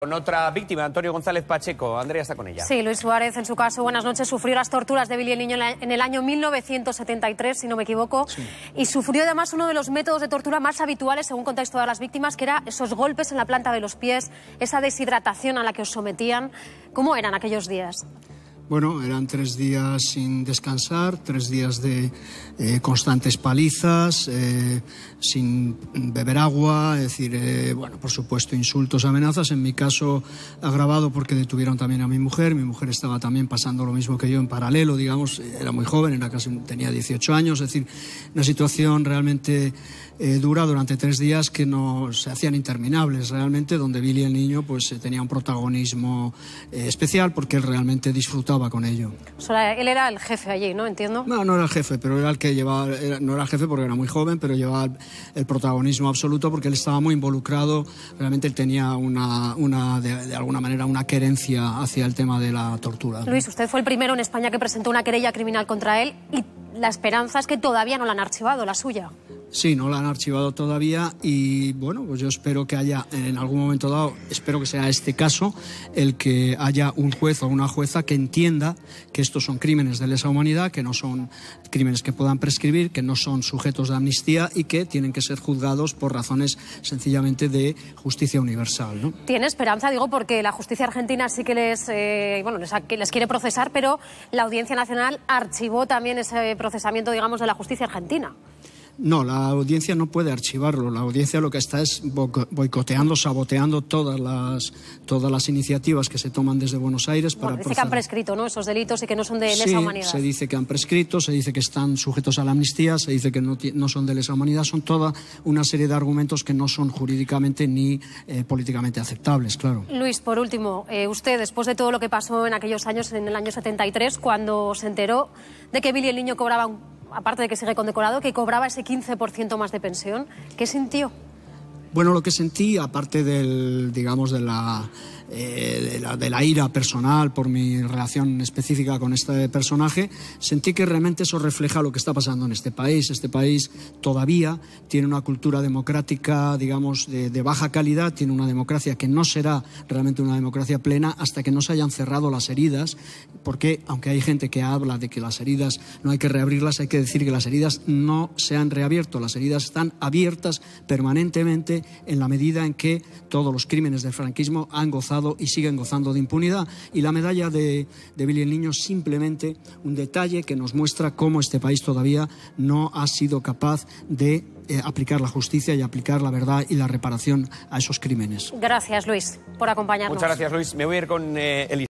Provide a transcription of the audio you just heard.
Con otra víctima, Antonio González Pacheco. Andrea está con ella. Sí, Luis Suárez, en su caso, buenas noches, sufrió las torturas de Billy el Niño en el año 1973, si no me equivoco, y sufrió además uno de los métodos de tortura más habituales, según contexto de las víctimas, que era esos golpes en la planta de los pies, esa deshidratación a la que os sometían. ¿Cómo eran aquellos días? Bueno, eran tres días sin descansar, tres días de eh, constantes palizas, eh, sin beber agua, es decir, eh, bueno, por supuesto, insultos, amenazas. En mi caso, agravado porque detuvieron también a mi mujer. Mi mujer estaba también pasando lo mismo que yo en paralelo, digamos, era muy joven, era casi, tenía 18 años, es decir, una situación realmente eh, dura durante tres días que no se hacían interminables realmente, donde Billy el niño pues eh, tenía un protagonismo eh, especial porque él realmente disfrutaba con ello. O él era el jefe allí, ¿no? Entiendo. No, no era el jefe, pero era el que llevaba, no era el jefe porque era muy joven, pero llevaba el, protagonismo absoluto porque él estaba muy involucrado, realmente él tenía una, de, alguna manera una querencia hacia el tema de la tortura. Luis, usted fue el primero en España que presentó una querella criminal contra él y la esperanza es que todavía no la han archivado, la suya. Sí, no la han archivado todavía y bueno, pues yo espero que haya en algún momento dado, espero que sea este caso, el que haya un juez o una jueza que entienda que estos son crímenes de lesa humanidad, que no son crímenes que puedan prescribir, que no son sujetos de amnistía y que tienen que ser juzgados por razones sencillamente de justicia universal. ¿no? Tiene esperanza, digo, porque la justicia argentina sí que les, eh, les quiere procesar, pero la Audiencia Nacional archivó también ese proceso procesamiento, digamos, de la justicia argentina. No, la audiencia no puede archivarlo. La audiencia lo que está es boicoteando, saboteando todas las, todas las iniciativas que se toman desde Buenos Aires para. Bueno, dice que han prescrito, ¿no? Esos delitos y que no son de lesa sí, humanidad. Se dice que han prescrito, se dice que están sujetos a la amnistía, se dice que no, son de lesa humanidad. Son toda una serie de argumentos que no son jurídicamente ni eh, políticamente aceptables, claro. Luis, por último, eh, usted, después de todo lo que pasó en aquellos años, en el año 73, cuando se enteró de que Billy el Niño cobraba un aparte de que sigue condecorado, que cobraba ese 15% más de pensión. ¿Qué sintió? Bueno, lo que sentí, aparte del, digamos, de la eh, de, la, de, la, ira personal por mi relación específica con este personaje, sentí que realmente eso refleja lo que está pasando en este país. Este país todavía tiene una cultura democrática, digamos, de, de baja calidad, tiene una democracia que no será realmente una democracia plena hasta que no se hayan cerrado las heridas, porque aunque hay gente que habla de que las heridas no hay que reabrirlas, hay que decir que las heridas no se han reabierto, las heridas están abiertas permanentemente en la medida en que todos los crímenes del franquismo han gozado y siguen gozando de impunidad. Y la medalla de, de Billy el Niño simplemente un detalle que nos muestra cómo este país todavía no ha sido capaz de eh, aplicar la justicia y aplicar la verdad y la reparación a esos crímenes. Gracias, Luis, por acompañarnos. Muchas gracias, Luis. Me voy a ir con eh, el...